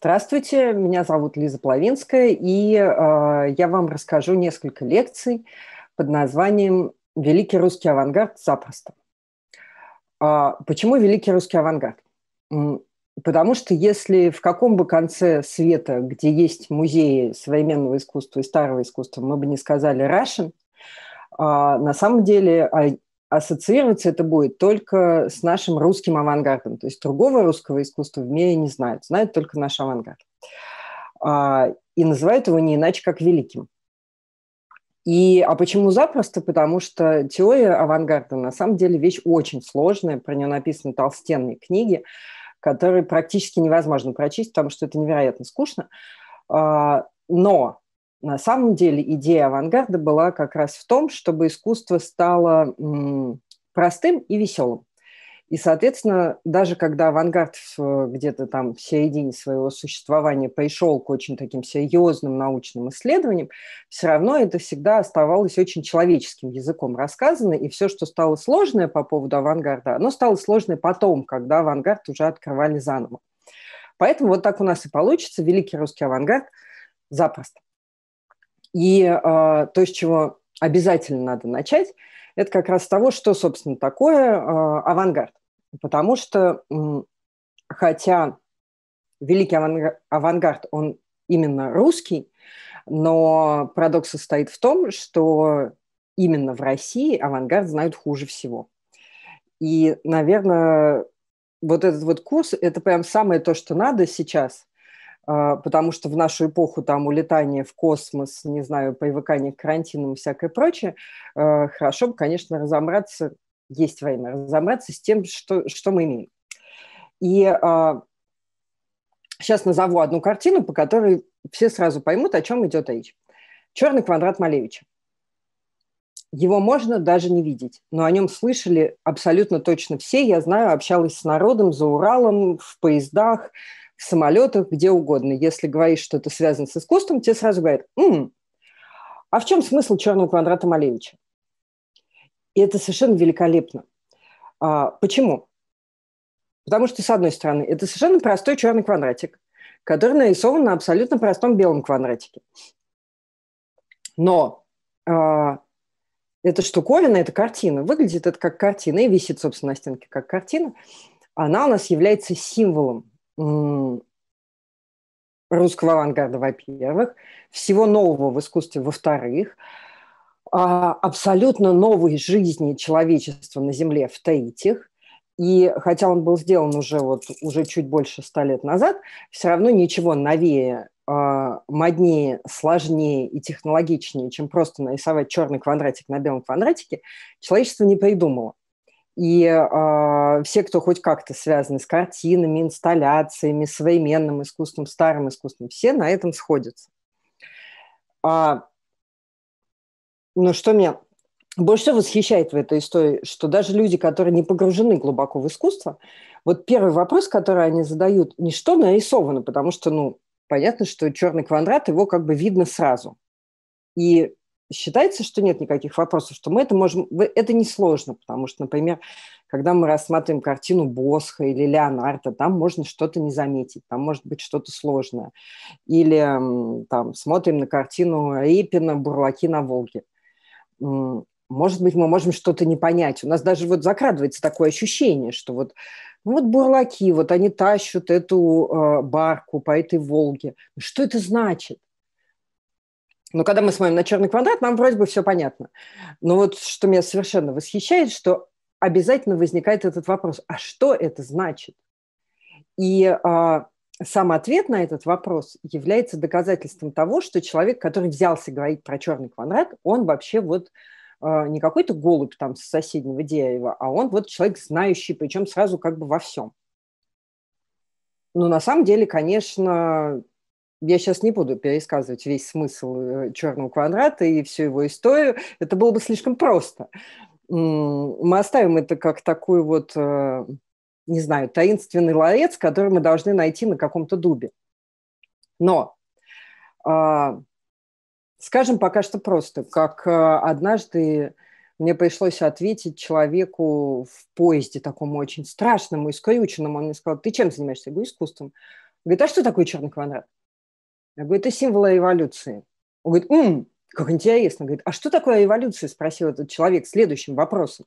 Здравствуйте, меня зовут Лиза Плавинская, и э, я вам расскажу несколько лекций под названием «Великий русский авангард запросто». Э, почему «Великий русский авангард»? Потому что если в каком бы конце света, где есть музеи современного искусства и старого искусства, мы бы не сказали «Russian», э, а, на самом деле ассоциироваться это будет только с нашим русским авангардом. То есть другого русского искусства в мире не знают. Знают только наш авангард. А, и называют его не иначе, как великим. И, а почему запросто? Потому что теория авангарда на самом деле вещь очень сложная. Про нее написаны толстенные книги, которые практически невозможно прочесть, потому что это невероятно скучно. А, но на самом деле идея авангарда была как раз в том, чтобы искусство стало простым и веселым. И, соответственно, даже когда авангард где-то там в середине своего существования пришел к очень таким серьезным научным исследованиям, все равно это всегда оставалось очень человеческим языком рассказано, и все, что стало сложное по поводу авангарда, оно стало сложное потом, когда авангард уже открывали заново. Поэтому вот так у нас и получится великий русский авангард запросто. И э, то, с чего обязательно надо начать, это как раз того, что, собственно, такое э, авангард. Потому что, э, хотя великий авангард, авангард, он именно русский, но парадокс состоит в том, что именно в России авангард знают хуже всего. И, наверное, вот этот вот курс – это прям самое то, что надо сейчас, а, потому что в нашу эпоху там улетание в космос, не знаю, привыкание к карантинам и всякое прочее, э, хорошо бы, конечно, разобраться, есть время разобраться с тем, что, что мы имеем. И сейчас а, назову одну картину, по которой все сразу поймут, о чем идет речь. Черный квадрат Малевича. Его можно даже не видеть, но о нем слышали абсолютно точно все. Я знаю, общалась с народом за Уралом, в поездах, в самолетах, где угодно. Если говоришь, что это связано с искусством, тебе сразу говорят, м-м, а в чем смысл черного квадрата Малевича? И это совершенно великолепно. А, почему? Потому что, с одной стороны, это совершенно простой черный квадратик, который нарисован на абсолютно простом белом квадратике. Но а, эта штуковина, эта картина, выглядит это как картина и висит, собственно, на стенке как картина, она у нас является символом русского авангарда, во-первых, всего нового в искусстве, во-вторых, а, абсолютно новой жизни человечества на Земле, в-третьих, и хотя он был сделан уже, вот, уже чуть больше ста лет назад, все равно ничего новее, а, моднее, сложнее и технологичнее, чем просто нарисовать черный квадратик на белом квадратике, человечество не придумало. И э, все, кто хоть как-то связаны с картинами, инсталляциями, современным искусством, старым искусством, все на этом сходятся. А, но что меня больше всего восхищает в этой истории, что даже люди, которые не погружены глубоко в искусство, вот первый вопрос, который они задают, не что нарисовано, потому что, ну, понятно, что черный квадрат, его как бы видно сразу. И считается, что нет никаких вопросов, что мы это можем... Это несложно, потому что, например, когда мы рассматриваем картину Босха или Леонардо, там можно что-то не заметить, там может быть что-то сложное. Или там смотрим на картину Репина «Бурлаки на Волге». Может быть, мы можем что-то не понять. У нас даже вот закрадывается такое ощущение, что вот, ну вот бурлаки, вот они тащут эту э, барку по этой Волге. Что это значит? Но когда мы смотрим на черный квадрат, нам вроде бы все понятно. Но вот что меня совершенно восхищает, что обязательно возникает этот вопрос, а что это значит? И а, сам ответ на этот вопрос является доказательством того, что человек, который взялся говорить про черный квадрат, он вообще вот а, не какой-то голубь там с соседнего дерева, а он вот человек знающий, причем сразу как бы во всем. Но ну, на самом деле, конечно, я сейчас не буду пересказывать весь смысл э, черного квадрата и всю его историю. Это было бы слишком просто. Мы оставим это как такой вот, э, не знаю, таинственный ларец, который мы должны найти на каком-то дубе. Но а, скажем пока что просто, как э, однажды мне пришлось ответить человеку в поезде такому очень страшному и скрюченному. Он мне сказал, ты чем занимаешься? Я говорю, искусством. Говорит, а что такое черный квадрат? Я говорю, это символ эволюции. Он говорит, ум, как интересно. Говорит, а что такое эволюция? Спросил этот человек следующим вопросом.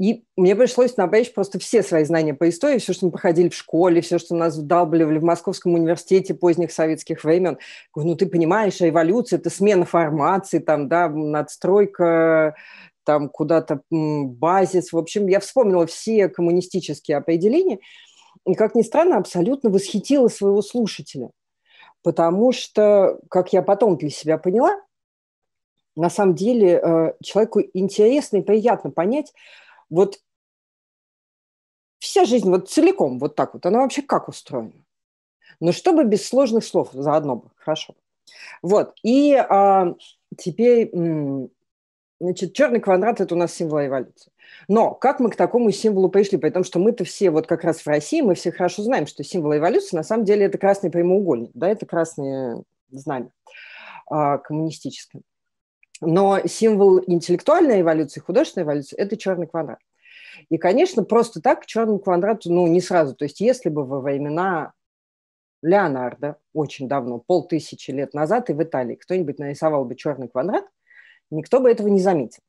И мне пришлось напрячь просто все свои знания по истории, все, что мы проходили в школе, все, что нас вдалбливали в Московском университете поздних советских времен. Говорю, ну ты понимаешь, эволюция – это смена формации, там, да, надстройка, там куда-то базис. В общем, я вспомнила все коммунистические определения. И, как ни странно, абсолютно восхитила своего слушателя – Потому что, как я потом для себя поняла, на самом деле э, человеку интересно и приятно понять, вот вся жизнь вот целиком вот так вот, она вообще как устроена. Но ну, чтобы без сложных слов заодно бы, хорошо. Вот, и а, теперь, значит, черный квадрат – это у нас символ эволюции. Но как мы к такому символу пришли? Потому что мы-то все, вот как раз в России, мы все хорошо знаем, что символ эволюции на самом деле это красный прямоугольник, да, это красные знамя а, коммунистическое. Но символ интеллектуальной эволюции, художественной эволюции – это черный квадрат. И, конечно, просто так к черному квадрату, ну, не сразу. То есть если бы во времена Леонардо очень давно, полтысячи лет назад и в Италии кто-нибудь нарисовал бы черный квадрат, никто бы этого не заметил.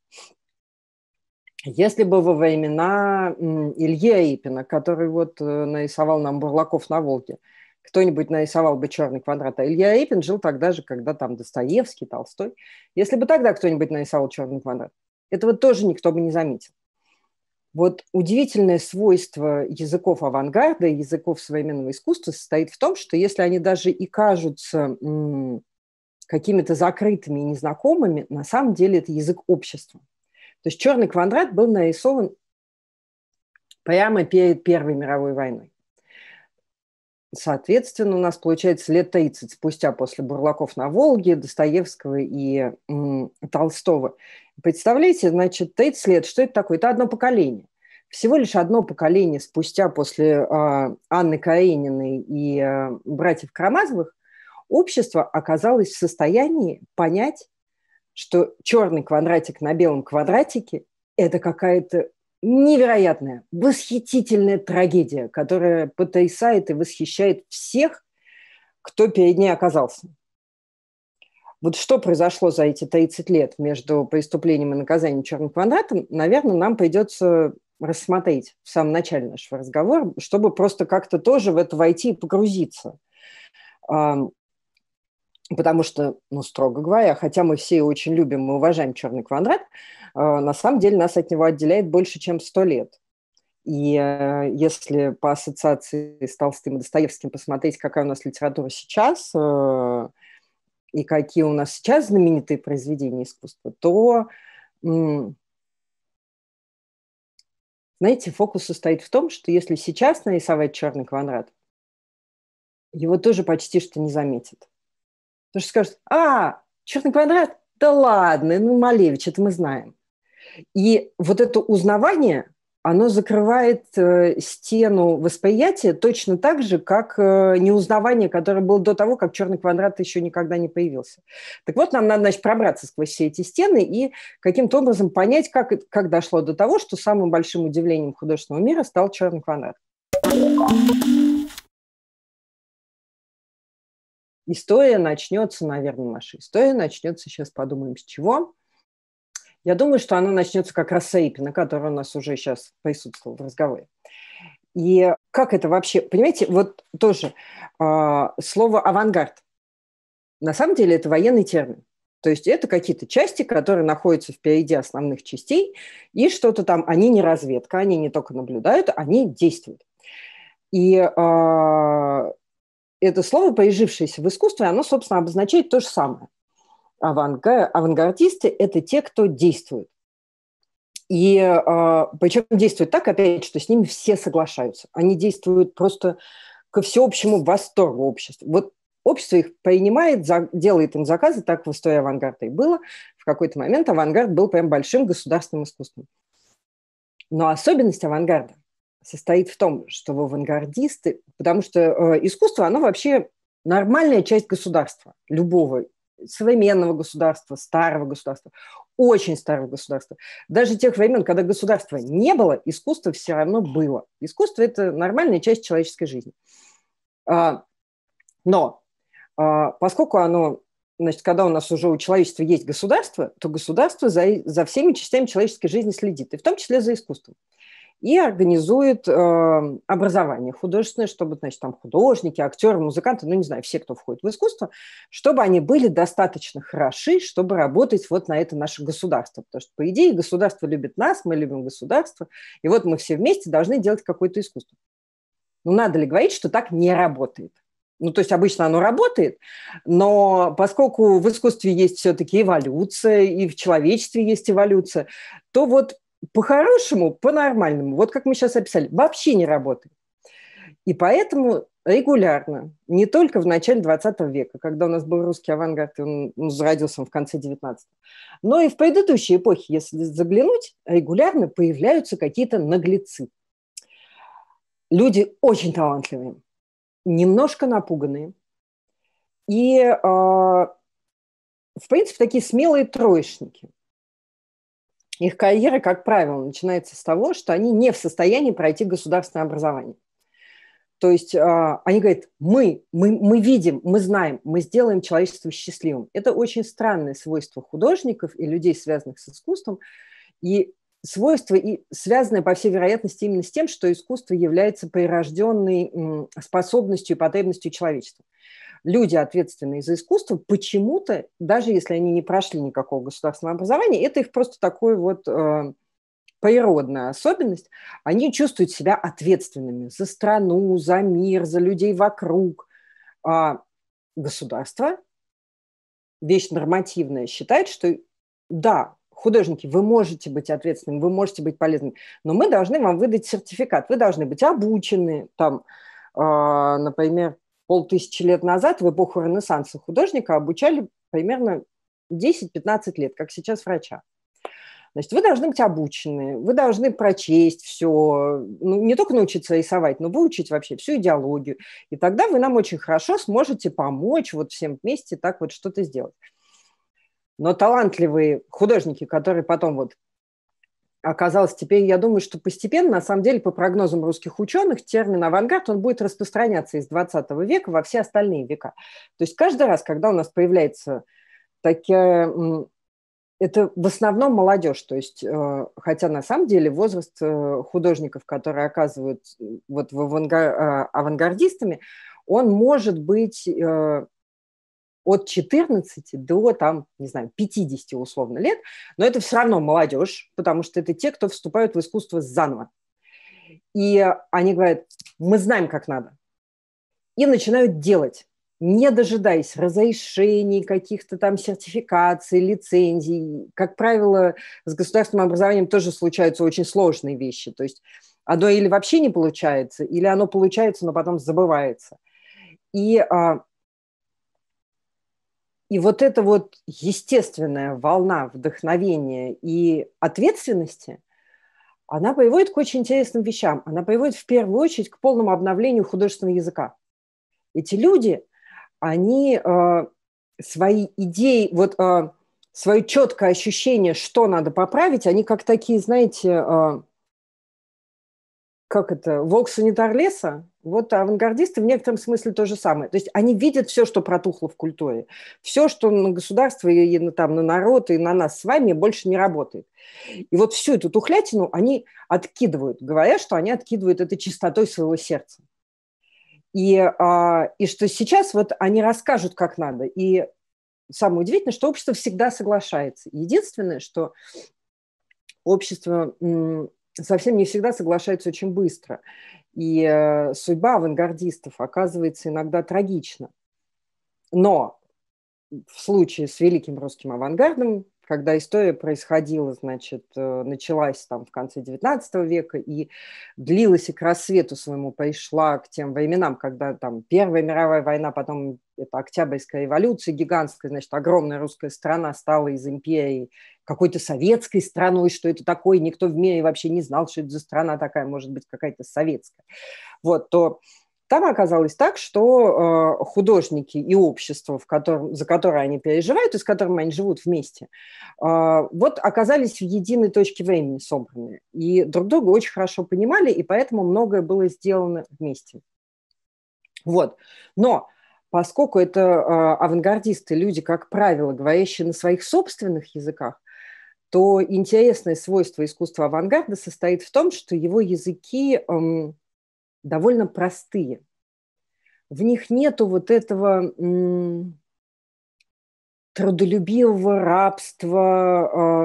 Если бы во времена Ильи Аипина, который вот э, нарисовал нам Бурлаков на Волге, кто-нибудь нарисовал бы черный квадрат, а Илья Эйпин жил тогда же, когда там Достоевский, Толстой. Если бы тогда кто-нибудь нарисовал черный квадрат, этого тоже никто бы не заметил. Вот удивительное свойство языков авангарда, языков современного искусства состоит в том, что если они даже и кажутся какими-то закрытыми и незнакомыми, на самом деле это язык общества. То есть черный квадрат был нарисован прямо перед Первой мировой войной. Соответственно, у нас получается лет 30 спустя после Бурлаков на Волге, Достоевского и м, Толстого. Представляете, значит, 30 лет, что это такое? Это одно поколение. Всего лишь одно поколение спустя после э, Анны Карениной и э, братьев Карамазовых общество оказалось в состоянии понять что черный квадратик на белом квадратике – это какая-то невероятная, восхитительная трагедия, которая потрясает и восхищает всех, кто перед ней оказался. Вот что произошло за эти 30 лет между преступлением и наказанием черным квадратом, наверное, нам придется рассмотреть в самом начале нашего разговора, чтобы просто как-то тоже в это войти и погрузиться. Потому что, ну, строго говоря, хотя мы все очень любим и уважаем черный квадрат, а, на самом деле нас от него отделяет больше, чем сто лет. И э, если по ассоциации с Толстым и Достоевским посмотреть, какая у нас литература сейчас э, и какие у нас сейчас знаменитые произведения искусства, то, знаете, фокус состоит в том, что если сейчас нарисовать черный квадрат, его тоже почти что не заметят. Потому что скажут, а, черный квадрат? Да ладно, ну, Малевич, это мы знаем. И вот это узнавание, оно закрывает э, стену восприятия точно так же, как э, неузнавание, которое было до того, как черный квадрат еще никогда не появился. Так вот, нам надо, значит, пробраться сквозь все эти стены и каким-то образом понять, как, как дошло до того, что самым большим удивлением художественного мира стал черный квадрат. история начнется, наверное, наша история начнется, сейчас подумаем, с чего. Я думаю, что она начнется как раз с Эйпина, который у нас уже сейчас присутствовал в разговоре. И как это вообще, понимаете, вот тоже э, слово авангард. На самом деле это военный термин. То есть это какие-то части, которые находятся впереди основных частей, и что-то там, они не разведка, они не только наблюдают, они действуют. И э, это слово, появившееся в искусстве, оно, собственно, обозначает то же самое. Авангардисты – это те, кто действует. И э, а, причем действуют так, опять, что с ними все соглашаются. Они действуют просто ко всеобщему восторгу общества. Вот общество их принимает, делает им заказы, так в истории авангарда и было. В какой-то момент авангард был прям большим государственным искусством. Но особенность авангарда – состоит в том, что вы авангардисты, потому что э, искусство, оно вообще нормальная часть государства, любого современного государства, старого государства, очень старого государства. Даже тех времен, когда государства не было, искусство все равно было. Искусство – это нормальная часть человеческой жизни. А, но а, поскольку оно, значит, когда у нас уже у человечества есть государство, то государство за, за всеми частями человеческой жизни следит, и в том числе за искусством и организует э, образование художественное, чтобы, значит, там художники, актеры, музыканты, ну, не знаю, все, кто входит в искусство, чтобы они были достаточно хороши, чтобы работать вот на это наше государство. Потому что, по идее, государство любит нас, мы любим государство, и вот мы все вместе должны делать какое-то искусство. Ну, надо ли говорить, что так не работает? Ну, то есть обычно оно работает, но поскольку в искусстве есть все-таки эволюция, и в человечестве есть эволюция, то вот по-хорошему, по-нормальному, вот как мы сейчас описали, вообще не работает. И поэтому регулярно, не только в начале 20 века, когда у нас был русский авангард, и он ну, зародился в конце 19 но и в предыдущей эпохе, если заглянуть, регулярно появляются какие-то наглецы. Люди очень талантливые, немножко напуганные. И, э, в принципе, такие смелые троечники их карьера, как правило, начинается с того, что они не в состоянии пройти государственное образование. То есть э, они говорят, мы, мы, мы видим, мы знаем, мы сделаем человечество счастливым. Это очень странное свойство художников и людей, связанных с искусством, и свойство, и связанное, по всей вероятности, именно с тем, что искусство является прирожденной способностью и потребностью человечества люди, ответственные за искусство, почему-то, даже если они не прошли никакого государственного образования, это их просто такой вот э, природная особенность, они чувствуют себя ответственными за страну, за мир, за людей вокруг. А государство, вещь нормативная, считает, что да, художники, вы можете быть ответственными, вы можете быть полезными, но мы должны вам выдать сертификат, вы должны быть обучены, там, а, например, полтысячи лет назад, в эпоху Ренессанса, художника обучали примерно 10-15 лет, как сейчас врача. Значит, вы должны быть обучены, вы должны прочесть все, ну, не только научиться рисовать, но выучить вообще всю идеологию. И тогда вы нам очень хорошо сможете помочь вот всем вместе так вот что-то сделать. Но талантливые художники, которые потом вот оказалось, теперь я думаю, что постепенно, на самом деле, по прогнозам русских ученых, термин «авангард» он будет распространяться из 20 века во все остальные века. То есть каждый раз, когда у нас появляется такая... Это в основном молодежь, то есть, э, хотя на самом деле возраст э, художников, которые оказывают э, вот в авангардистами, он может быть от 14 до, там, не знаю, 50 условно лет, но это все равно молодежь, потому что это те, кто вступают в искусство заново. И они говорят, мы знаем, как надо. И начинают делать не дожидаясь разрешений, каких-то там сертификаций, лицензий. Как правило, с государственным образованием тоже случаются очень сложные вещи. То есть оно или вообще не получается, или оно получается, но потом забывается. И а, и вот эта вот естественная волна вдохновения и ответственности, она приводит к очень интересным вещам. Она приводит в первую очередь к полному обновлению художественного языка. Эти люди, они э, свои идеи, вот э, свое четкое ощущение, что надо поправить, они как такие, знаете, э, как это, волк санитар леса, вот авангардисты в некотором смысле то же самое. То есть они видят все, что протухло в культуре. Все, что на государство и на, там, на народ, и на нас с вами больше не работает. И вот всю эту тухлятину они откидывают, говоря, что они откидывают это чистотой своего сердца. И, а, и что сейчас вот они расскажут, как надо. И самое удивительное, что общество всегда соглашается. Единственное, что общество совсем не всегда соглашаются очень быстро. И э, судьба авангардистов оказывается иногда трагична. Но в случае с великим русским авангардом когда история происходила, значит, э, началась там в конце XIX века и длилась и к рассвету своему пришла к тем временам, когда там Первая мировая война, потом это Октябрьская революция гигантская, значит, огромная русская страна стала из империи какой-то советской страной, что это такое, никто в мире вообще не знал, что это за страна такая, может быть, какая-то советская. Вот, то там оказалось так, что э, художники и общество, в котором, за которое они переживают и с которым они живут вместе, э, вот оказались в единой точке времени собраны. И друг друга очень хорошо понимали, и поэтому многое было сделано вместе. Вот. Но поскольку это э, авангардисты, люди, как правило, говорящие на своих собственных языках, то интересное свойство искусства авангарда состоит в том, что его языки... Эм, довольно простые. В них нету вот этого трудолюбивого рабства,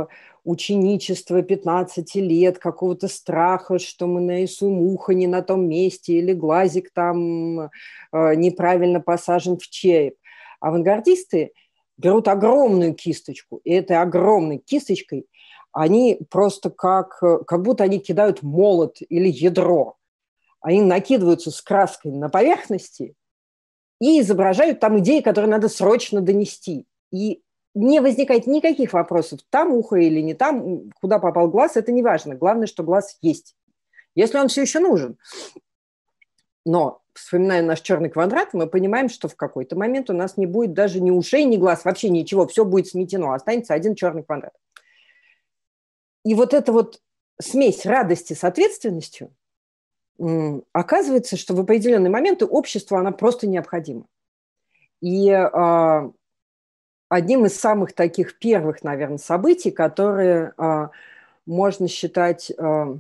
а, ученичества 15 лет, какого-то страха, что мы нарисуем ухо не на том месте или глазик там а, неправильно посажен в череп. Авангардисты берут огромную кисточку, и этой огромной кисточкой они просто как, как будто они кидают молот или ядро они накидываются с краской на поверхности и изображают там идеи, которые надо срочно донести. И не возникает никаких вопросов, там ухо или не там, куда попал глаз, это не важно. Главное, что глаз есть, если он все еще нужен. Но, вспоминая наш черный квадрат, мы понимаем, что в какой-то момент у нас не будет даже ни ушей, ни глаз, вообще ничего, все будет сметено, останется один черный квадрат. И вот эта вот смесь радости с ответственностью – оказывается, что в определенные моменты общество, оно просто необходимо. И э, одним из самых таких первых, наверное, событий, которые э, можно считать... Э,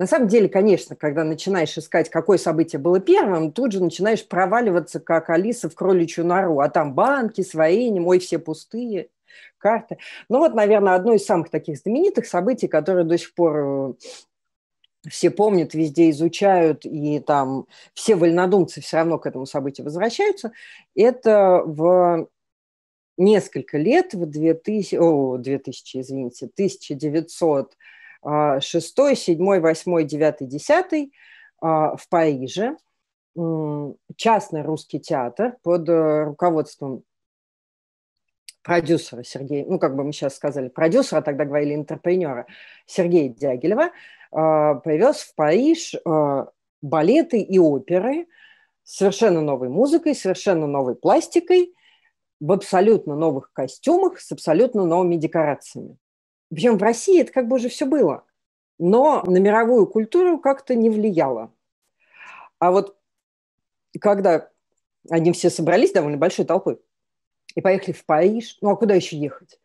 на самом деле, конечно, когда начинаешь искать, какое событие было первым, тут же начинаешь проваливаться, как Алиса в кроличью нору, а там банки свои, не мой все пустые карты. Ну вот, наверное, одно из самых таких знаменитых событий, которое до сих пор э, все помнят, везде изучают, и там все вольнодумцы все равно к этому событию возвращаются. Это в несколько лет, в 2000, о, 2000, извините, 1906, 7, 8, 9, 10 в Париже частный русский театр под э, руководством продюсера Сергея, ну, как бы мы сейчас сказали продюсера, а тогда говорили интерпренера Сергея Дягилева, а, привез в Париж а, балеты и оперы с совершенно новой музыкой, совершенно новой пластикой, в абсолютно новых костюмах, с абсолютно новыми декорациями. Причем в России это как бы уже все было, но на мировую культуру как-то не влияло. А вот когда они все собрались довольно большой толпой и поехали в Париж, ну а куда еще ехать?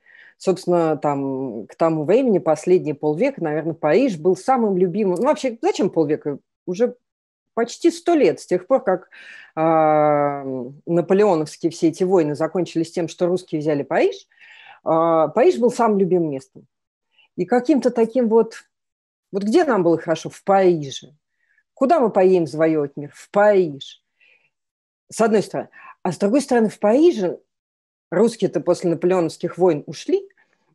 собственно, там, к тому времени, последний полвека, наверное, Париж был самым любимым. Ну, вообще, зачем полвека? Уже почти сто лет с тех пор, как э, наполеоновские все эти войны закончились тем, что русские взяли Париж, э, Париж был самым любимым местом. И каким-то таким вот... Вот где нам было хорошо? В Париже. Куда мы поедем завоевать мир? В Париж. С одной стороны. А с другой стороны, в Париже русские-то после наполеоновских войн ушли,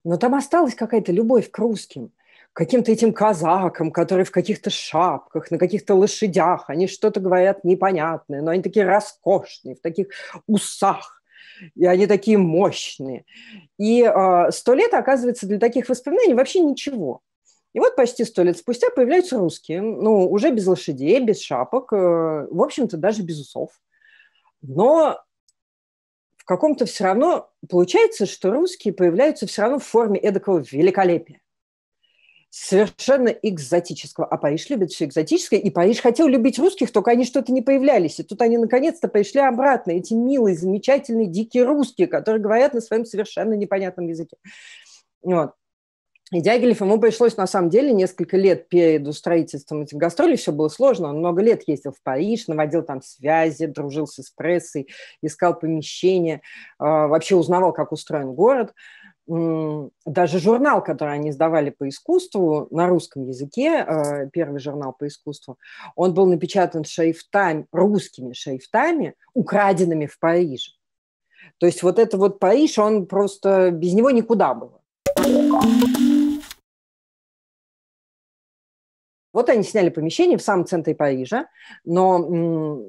но там осталась какая-то любовь к русским, к каким-то этим казакам, которые в каких-то шапках, на каких-то лошадях, они что-то говорят непонятное, но они такие роскошные, в таких усах, и они такие мощные. И а, сто э, лет, оказывается, для таких воспоминаний вообще ничего. И вот почти сто лет спустя появляются русские, ну, уже без лошадей, без шапок, э, в общем-то, даже без усов. Но каком-то все равно получается, что русские появляются все равно в форме эдакого великолепия совершенно экзотического. А Париж любит все экзотическое. И Париж хотел любить русских, только они что-то не появлялись. И тут они наконец-то пришли обратно. Эти милые, замечательные, дикие русские, которые говорят на своем совершенно непонятном языке. Вот. И Дягилев ему пришлось, на самом деле, несколько лет перед устроительством этих гастролей, все было сложно, он много лет ездил в Париж, наводил там связи, дружился с прессой, искал помещение, э, вообще узнавал, как устроен город. Даже журнал, который они издавали по искусству на русском языке, э, первый журнал по искусству, он был напечатан шрифтами, русскими шрифтами, украденными в Париже. То есть вот это вот Париж, он просто без него никуда было. Вот они сняли помещение в самом центре Парижа, но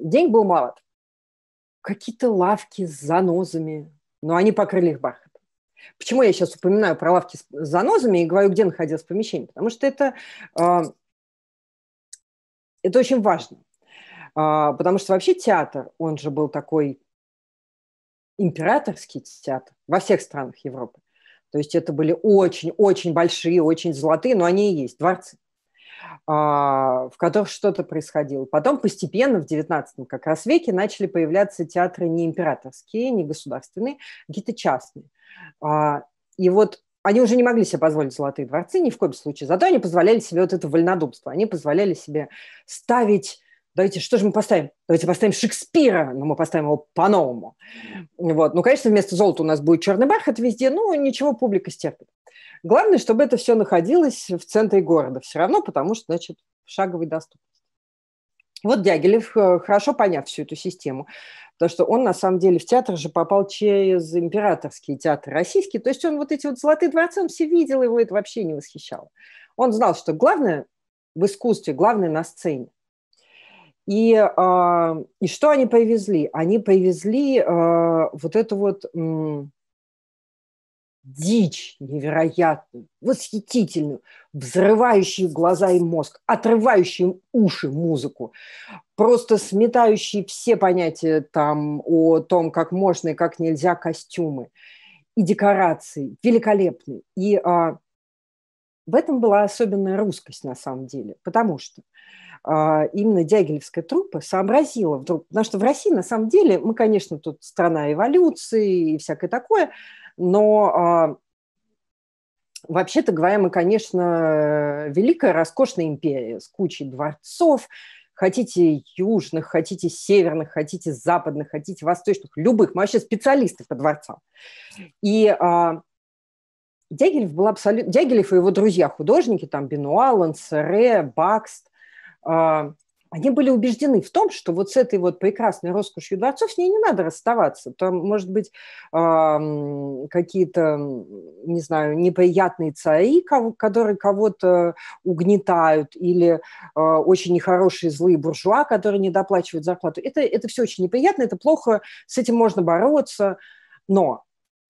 денег было мало. Какие-то лавки с занозами, но они покрыли их бархатом. Почему я сейчас упоминаю про лавки с занозами и говорю, где находилось помещение? Потому что это, а, это очень важно. А, потому что вообще театр, он же был такой императорский театр во всех странах Европы. То есть это были очень-очень большие, очень золотые, но они и есть дворцы. А, в которых что-то происходило. Потом постепенно в XIX как раз веке начали появляться театры не императорские, не государственные, какие-то частные. А, и вот они уже не могли себе позволить золотые дворцы ни в коем случае, зато они позволяли себе вот это вольнодумство, они позволяли себе ставить давайте, что же мы поставим? Давайте поставим Шекспира, но мы поставим его по-новому. Вот. Ну, конечно, вместо золота у нас будет черный бархат везде, ну, ничего, публика стерпит. Главное, чтобы это все находилось в центре города все равно, потому что, значит, шаговый доступ. Вот Дягилев, э, хорошо поняв всю эту систему, потому что он, на самом деле, в театр же попал через императорский театр российский, то есть он вот эти вот золотые дворцы, он все видел, его это вообще не восхищало. Он знал, что главное в искусстве, главное на сцене. И, э, и что они привезли? Они привезли э, вот эту вот м, дичь невероятную, восхитительную, взрывающую глаза и мозг, отрывающую уши музыку, просто сметающие все понятия там о том, как можно и как нельзя костюмы и декорации, великолепные. И а, в этом была особенная русскость на самом деле, потому что а, именно Дягилевская труппа сообразила вдруг, потому что в России на самом деле мы, конечно, тут страна эволюции и всякое такое – но а, вообще-то говоря, мы, конечно, великая, роскошная империя с кучей дворцов, хотите южных, хотите северных, хотите западных, хотите восточных, любых, мы вообще специалисты по дворцам. И а, Дягилев был абсолютно... Дягилев и его друзья художники, там Бенуа, Лансере, Бакст, а, они были убеждены в том, что вот с этой вот прекрасной роскошью дворцов с ней не надо расставаться. Там, может быть, какие-то, не знаю, неприятные цари, которые кого-то угнетают, или а, очень нехорошие злые буржуа, которые не недоплачивают зарплату. Это, это все очень неприятно, это плохо, с этим можно бороться. Но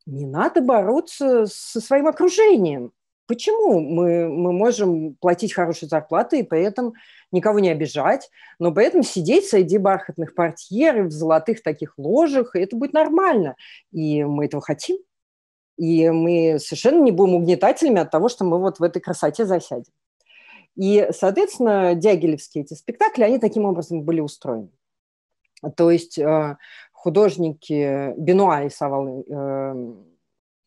не надо бороться со своим окружением. Почему мы, мы можем платить хорошие зарплаты и при этом никого не обижать, но при этом сидеть среди бархатных портьер в золотых таких ложах, и это будет нормально. И мы этого хотим. И мы совершенно не будем угнетателями от того, что мы вот в этой красоте засядем. И, соответственно, дягилевские эти спектакли, они таким образом были устроены. То есть э, художники Бенуа рисовал э,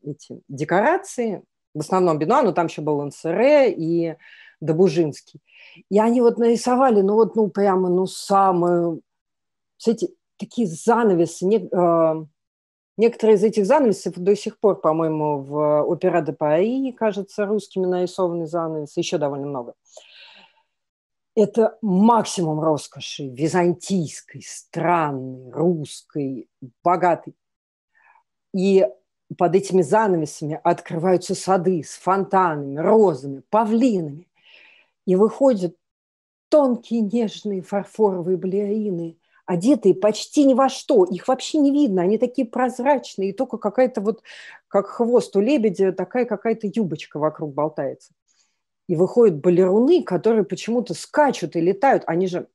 эти декорации, в основном Бино, но там еще был Лансере и Добужинский. И они вот нарисовали, ну вот, ну прямо, ну самые, эти такие занавесы, не, э, некоторые из этих занавесов до сих пор, по-моему, в опера де Пари, кажется, русскими нарисованы занавесы, еще довольно много. Это максимум роскоши византийской, странной, русской, богатой. И под этими занавесами открываются сады с фонтанами, розами, павлинами. И выходят тонкие, нежные фарфоровые балерины, одетые почти ни во что. Их вообще не видно, они такие прозрачные, и только какая-то вот, как хвост у лебедя, такая какая-то юбочка вокруг болтается. И выходят балеруны, которые почему-то скачут и летают. Они же,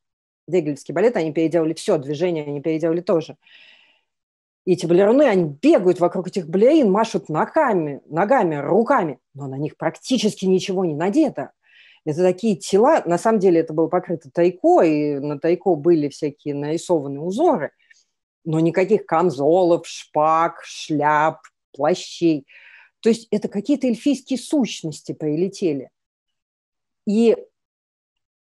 дегельский балет, они переделали все, движение они переделали тоже. И эти балеруны, они бегают вокруг этих балерин, машут ногами, ногами, руками, но на них практически ничего не надето. Это такие тела, на самом деле это было покрыто тайко, и на тайко были всякие нарисованные узоры, но никаких камзолов, шпаг, шляп, плащей. То есть это какие-то эльфийские сущности прилетели. И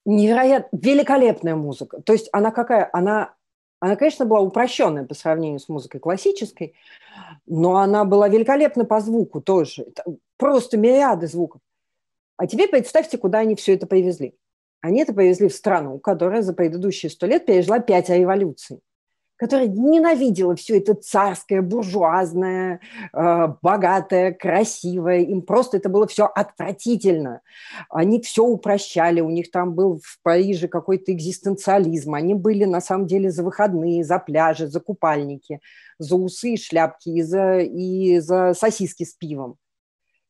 невероятно великолепная музыка. То есть она какая? Она она, конечно, была упрощенная по сравнению с музыкой классической, но она была великолепна по звуку тоже. Это просто мириады звуков. А теперь представьте, куда они все это привезли. Они это привезли в страну, которая за предыдущие сто лет пережила пять революций которая ненавидела все это царское, буржуазное, э, богатое, красивое. Им просто это было все отвратительно. Они все упрощали. У них там был в Париже какой-то экзистенциализм. Они были на самом деле за выходные, за пляжи, за купальники, за усы и шляпки, и за, и за сосиски с пивом.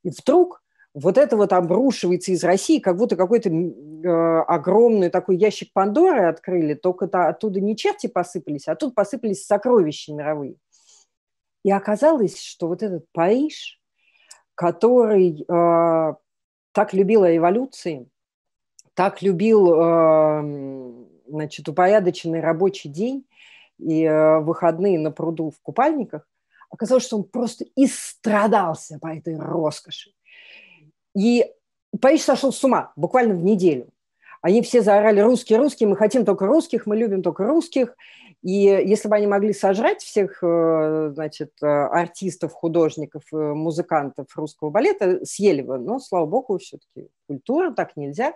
И вдруг вот это вот обрушивается из России, как будто какой-то э, огромный такой ящик Пандоры открыли, только -то оттуда не черти посыпались, а тут посыпались сокровища мировые. И оказалось, что вот этот Париж, который э, так любил революции, так любил э, значит, упорядоченный рабочий день и э, выходные на пруду в купальниках, оказалось, что он просто истрадался по этой роскоши и Париж сошел с ума буквально в неделю. Они все заорали «русские, русские, мы хотим только русских, мы любим только русских». И если бы они могли сожрать всех э, значит, э, артистов, художников, э, музыкантов русского балета, съели бы. Но, слава богу, все-таки культура, так нельзя.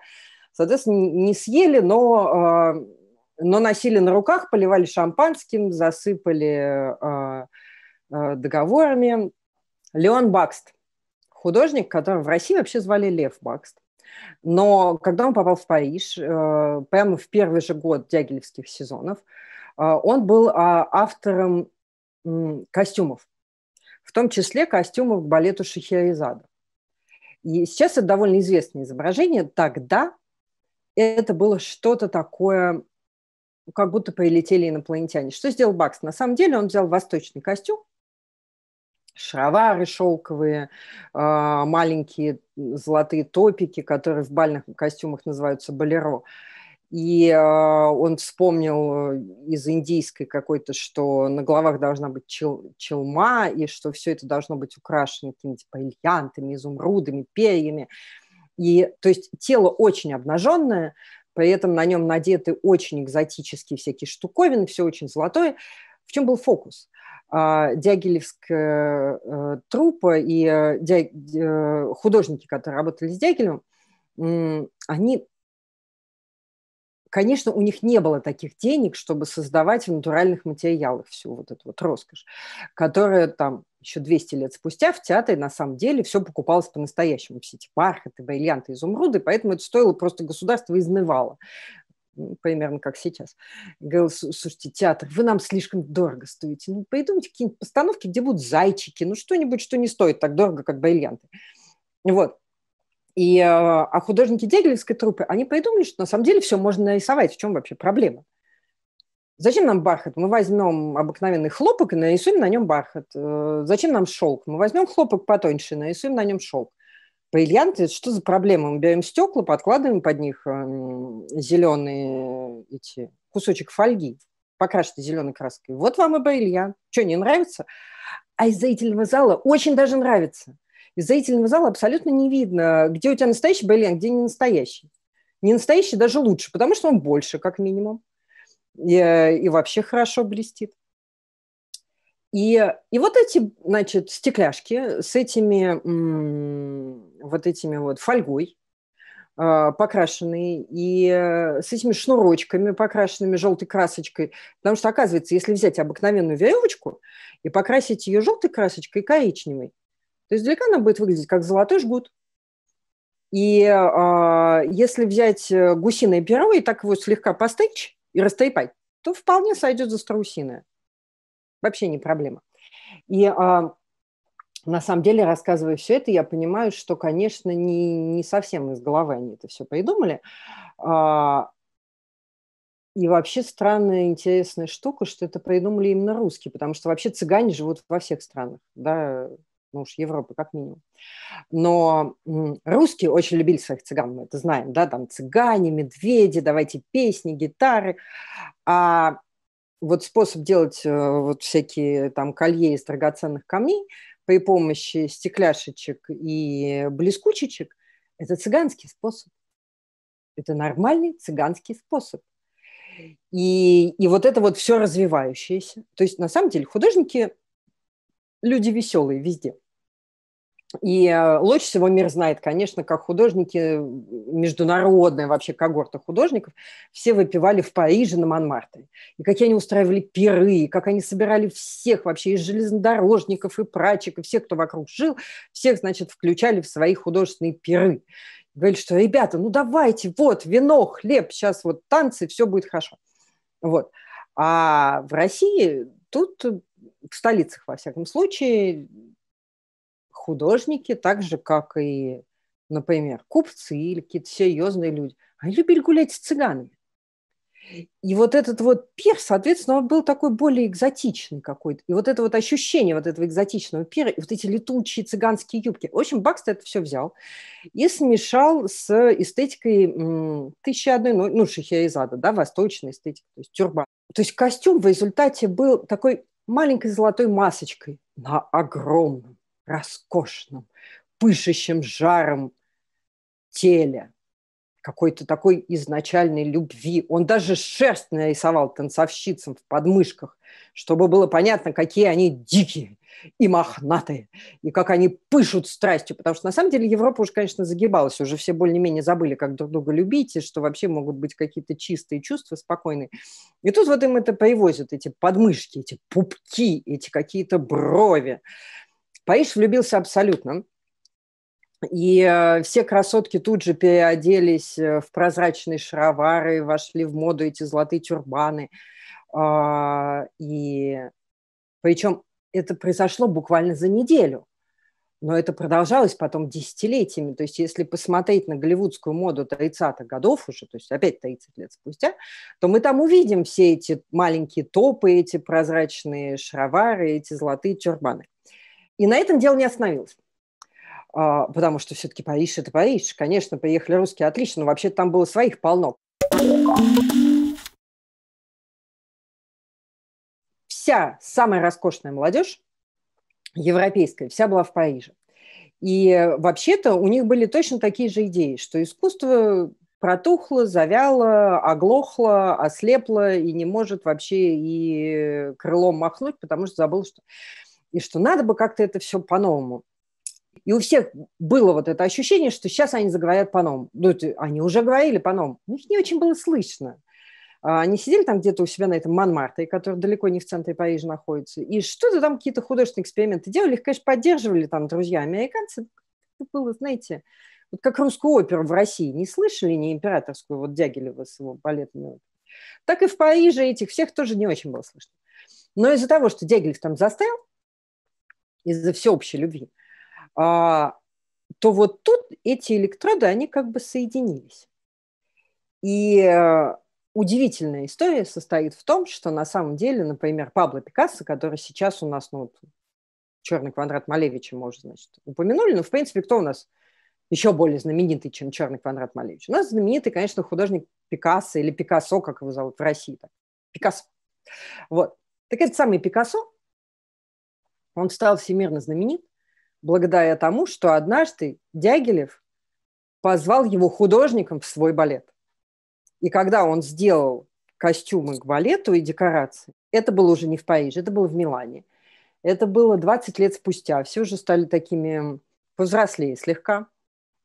Соответственно, не съели, но, но носили на руках, поливали шампанским, засыпали договорами. Леон Бакст художник, которого в России вообще звали Лев Бакст. Но когда он попал в Париж, э, прямо в первый же год дягилевских сезонов, э, он был а, автором костюмов, в том числе костюмов к балету Шахерезада. И сейчас это довольно известное изображение. Тогда это было что-то такое, как будто прилетели инопланетяне. Что сделал Бакс? На самом деле он взял восточный костюм, шаровары шелковые, а, маленькие золотые топики, которые в бальных костюмах называются балеро. И а, он вспомнил э, из индийской какой-то, что на головах должна быть чел, челма, и что все это должно быть украшено какими-то бриллиантами, изумрудами, перьями. И, то есть тело очень обнаженное, при этом на нем надеты очень экзотические всякие штуковины, все очень золотое. В чем был фокус? Uh, а, дягилевская э, трупа и э, э, художники, которые работали с Дягилевым, они конечно, у них не было таких денег, чтобы создавать в натуральных материалах всю вот эту вот роскошь, которая там еще 200 лет спустя в театре на самом деле все покупалось по-настоящему. Все эти бархаты, бриллианты, изумруды, поэтому это стоило просто государство изнывало примерно как сейчас, говорил, слушайте, театр, вы нам слишком дорого стоите. Ну, придумайте какие-нибудь постановки, где будут зайчики, ну, что-нибудь, что не стоит так дорого, как бриллианты. Вот. И, э, а художники Дягилевской трупы, они придумали, что на самом деле все можно нарисовать. В чем вообще проблема? Зачем нам бархат? Мы возьмем обыкновенный хлопок и нарисуем на нем бархат. Э, зачем нам шелк? Мы возьмем хлопок потоньше и нарисуем на нем шелк бриллианты, что за проблема? Мы берем стекла, подкладываем под них эм, зеленые эти кусочек фольги, покрашенный зеленой краской. Вот вам и бриллиант. Что, не нравится? А из зрительного зала очень даже нравится. Из зрительного зала абсолютно не видно, где у тебя настоящий бриллиант, где не настоящий. Не настоящий даже лучше, потому что он больше, как минимум. И, э, и вообще хорошо блестит. И, и вот эти, значит, стекляшки с этими вот этими вот фольгой, а, покрашенные и э, с этими шнурочками, покрашенными желтой красочкой. Потому что, оказывается, если взять обыкновенную веревочку и покрасить ее желтой красочкой и коричневой, то издалека она будет выглядеть как золотой жгут. И э, если взять э, гусиное перо и так его слегка постричь и растайпать, то вполне сойдет за страусиное. Вообще не проблема. И а, на самом деле, рассказывая все это, я понимаю, что, конечно, не, не совсем из головы они это все придумали. А, и вообще странная, интересная штука, что это придумали именно русские, потому что вообще цыгане живут во всех странах, да, ну уж Европы как минимум. Но русские очень любили своих цыган, мы это знаем, да, там цыгане, медведи, давайте песни, гитары. А вот способ делать э, вот всякие там колье из драгоценных камней при помощи стекляшечек и блескучечек, это цыганский способ. Это нормальный цыганский способ. И, и вот это вот все развивающееся. То есть на самом деле художники люди веселые везде – и э, лучше всего мир знает, конечно, как художники, э, международная вообще когорта художников, все выпивали в Париже на Монмартре. И какие они устраивали пиры, и как они собирали всех вообще, и железнодорожников, и прачек, и всех, кто вокруг жил, всех, значит, включали в свои художественные пиры. Говорили, что, ребята, ну давайте, вот, вино, хлеб, сейчас вот танцы, все будет хорошо. Вот. А в России тут э, в столицах, во всяком случае, художники, так же, как и, например, купцы или какие-то серьезные люди, они любили гулять с цыганами. И вот этот вот пир, соответственно, он был такой более экзотичный какой-то. И вот это вот ощущение вот этого экзотичного пира, и вот эти летучие цыганские юбки. В общем, Бакст это все взял и смешал с эстетикой «Тысячи одной ночи», ну, Шахерезада, да, восточной эстетикой, то есть тюрбан. То есть костюм в результате был такой маленькой золотой масочкой на огромном роскошном, пышащем жаром теле, какой-то такой изначальной любви. Он даже шерсть нарисовал танцовщицам в подмышках, чтобы было понятно, какие они дикие и мохнатые, и как они пышут страстью. Потому что на самом деле Европа уже, конечно, загибалась. Уже все более-менее забыли, как друг друга любить, и что вообще могут быть какие-то чистые чувства, спокойные. И тут вот им это привозят, эти подмышки, эти пупки, эти какие-то брови. Париж влюбился абсолютно. И э, все красотки тут же переоделись э, в прозрачные шаровары, вошли в моду эти золотые тюрбаны. А, и причем это произошло буквально за неделю. Но это продолжалось потом десятилетиями. То есть если посмотреть на голливудскую моду 30-х годов уже, то есть опять 30 лет спустя, то мы там увидим все эти маленькие топы, эти прозрачные шаровары, эти золотые тюрбаны. И на этом дело не остановилось. А, потому что все-таки Париж – это Париж. Конечно, приехали русские, отлично, но вообще там было своих полно. Вся самая роскошная молодежь европейская, вся была в Париже. И вообще-то у них были точно такие же идеи, что искусство протухло, завяло, оглохло, ослепло и не может вообще и крылом махнуть, потому что забыл, что и что надо бы как-то это все по-новому. И у всех было вот это ощущение, что сейчас они заговорят по-новому. Ну, это, они уже говорили по-новому, но их не очень было слышно. А они сидели там где-то у себя на этом Манмарте, который далеко не в центре Парижа находится, и что-то там какие-то художественные эксперименты делали, их, конечно, поддерживали там друзья американцы. Это было, знаете, вот как русскую оперу в России не слышали, не императорскую, вот Дягилева с его балетной так и в Париже этих всех тоже не очень было слышно. Но из-за того, что Дягилев там застрял, из-за всеобщей любви, а, то вот тут эти электроды, они как бы соединились. И э, удивительная история состоит в том, что на самом деле, например, Пабло Пикассо, который сейчас у нас, ну, черный квадрат Малевича, может, значит, упомянули, но, в принципе, кто у нас еще более знаменитый, чем черный квадрат Малевич? У нас знаменитый, конечно, художник Пикассо или Пикассо, как его зовут в России. Так. Пикассо. Вот. Так этот самый Пикассо он стал всемирно знаменит благодаря тому, что однажды Дягилев позвал его художником в свой балет. И когда он сделал костюмы к балету и декорации, это было уже не в Париже, это было в Милане. Это было 20 лет спустя. Все уже стали такими повзрослее слегка.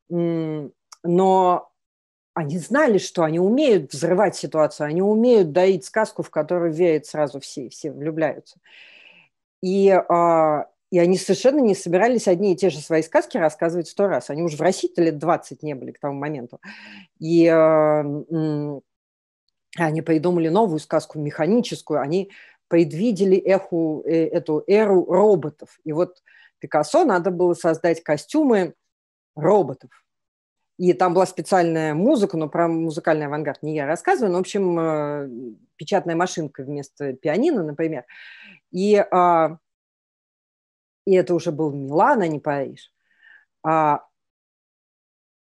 Но они знали, что они умеют взрывать ситуацию, они умеют доить сказку, в которую верят сразу все, все влюбляются. И, а, и они совершенно не собирались одни и те же свои сказки рассказывать сто раз. Они уже в России-то лет 20 не были к тому моменту. И а, они придумали новую сказку, механическую. Они предвидели эху, э, эту эру роботов. И вот Пикассо надо было создать костюмы роботов. И там была специальная музыка, но про музыкальный авангард не я рассказываю. Но, в общем, э, печатная машинка вместо пианино, например. И, а, и это уже был Милан, а не Париж. А,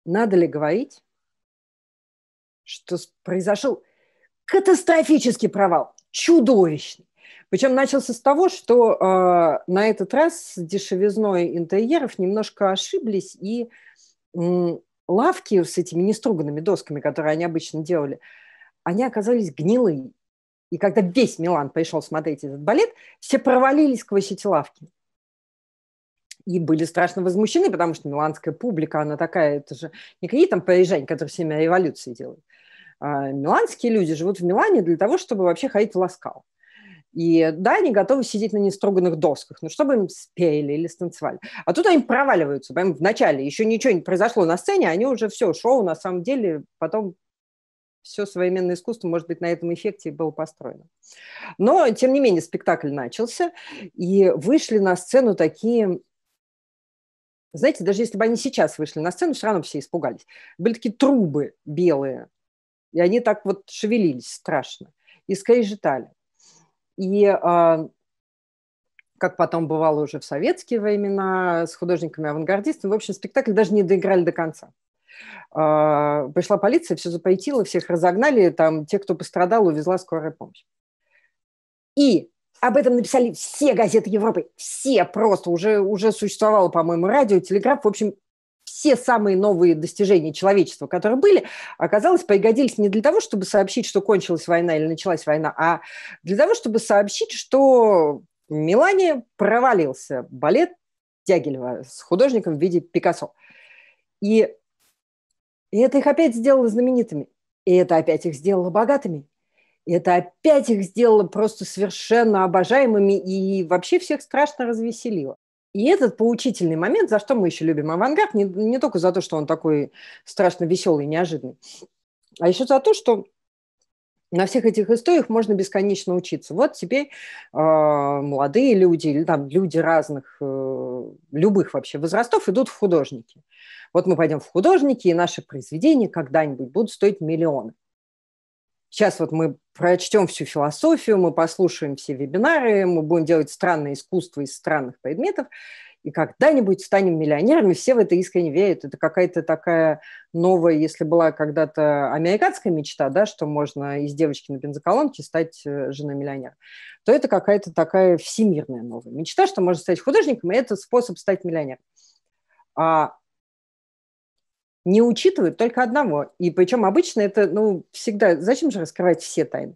надо ли говорить, что произошел катастрофический провал, чудовищный. Причем начался с того, что э, на этот раз с дешевизной интерьеров немножко ошиблись, и э, лавки с этими неструганными досками, которые они обычно делали, они оказались гнилые. И когда весь Милан пришел смотреть этот балет, все провалились сквозь эти лавки. И были страшно возмущены, потому что миланская публика, она такая, это же не какие там парижане, которые всеми революции делают. А миланские люди живут в Милане для того, чтобы вообще ходить в Ласкал. И да, они готовы сидеть на нестроганных досках, но чтобы им спели или станцевали. А тут они проваливаются, прям в начале, еще ничего не произошло на сцене, они уже все, шоу на самом деле потом все современное искусство, может быть, на этом эффекте было построено. Но, тем не менее, спектакль начался, и вышли на сцену такие знаете, даже если бы они сейчас вышли на сцену, все равно все испугались. Были такие трубы белые, и они так вот шевелились страшно, и скрежетали. И а, как потом бывало уже в советские времена с художниками-авангардистами, в общем, спектакль даже не доиграли до конца. А, пришла полиция, все запретила, всех разогнали, там те, кто пострадал, увезла скорая помощь. И об этом написали все газеты Европы, все просто, уже, уже существовало, по-моему, радио, телеграф, в общем, все самые новые достижения человечества, которые были, оказалось, пригодились не для того, чтобы сообщить, что кончилась война или началась война, а для того, чтобы сообщить, что в Милане провалился балет Дягилева с художником в виде Пикассо. И и это их опять сделало знаменитыми. И это опять их сделало богатыми. И это опять их сделало просто совершенно обожаемыми и вообще всех страшно развеселило. И этот поучительный момент, за что мы еще любим авангард, не, не только за то, что он такой страшно веселый, и неожиданный, а еще за то, что на всех этих историях можно бесконечно учиться. Вот теперь э, молодые люди или там люди разных, э, любых вообще возрастов идут в художники. Вот мы пойдем в художники, и наши произведения когда-нибудь будут стоить миллионы. Сейчас вот мы прочтем всю философию, мы послушаем все вебинары, мы будем делать странное искусство из странных предметов, и когда-нибудь станем миллионерами, все в это искренне верят. Это какая-то такая новая, если была когда-то американская мечта, да, что можно из девочки на бензоколонке стать э, женой миллионера, то это какая-то такая всемирная новая мечта, что можно стать художником, и это способ стать миллионером. А не учитывают только одного. И причем обычно это, ну, всегда, зачем же раскрывать все тайны?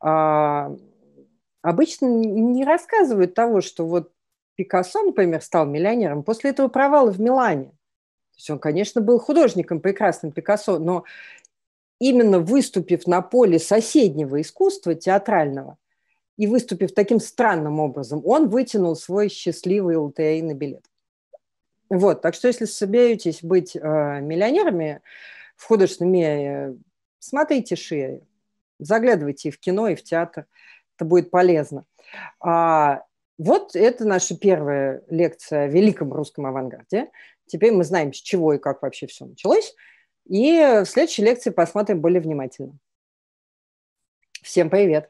А, обычно не рассказывают того, что вот Пикассо, например, стал миллионером после этого провала в Милане. То есть он, конечно, был художником прекрасным Пикассо, но именно выступив на поле соседнего искусства театрального и выступив таким странным образом, он вытянул свой счастливый лотерейный а билет. Вот, так что если собираетесь быть э, миллионерами в художественном мире, смотрите шире, заглядывайте и в кино, и в театр, это будет полезно. А, вот это наша первая лекция о великом русском авангарде. Теперь мы знаем, с чего и как вообще все началось. И в следующей лекции посмотрим более внимательно. Всем привет!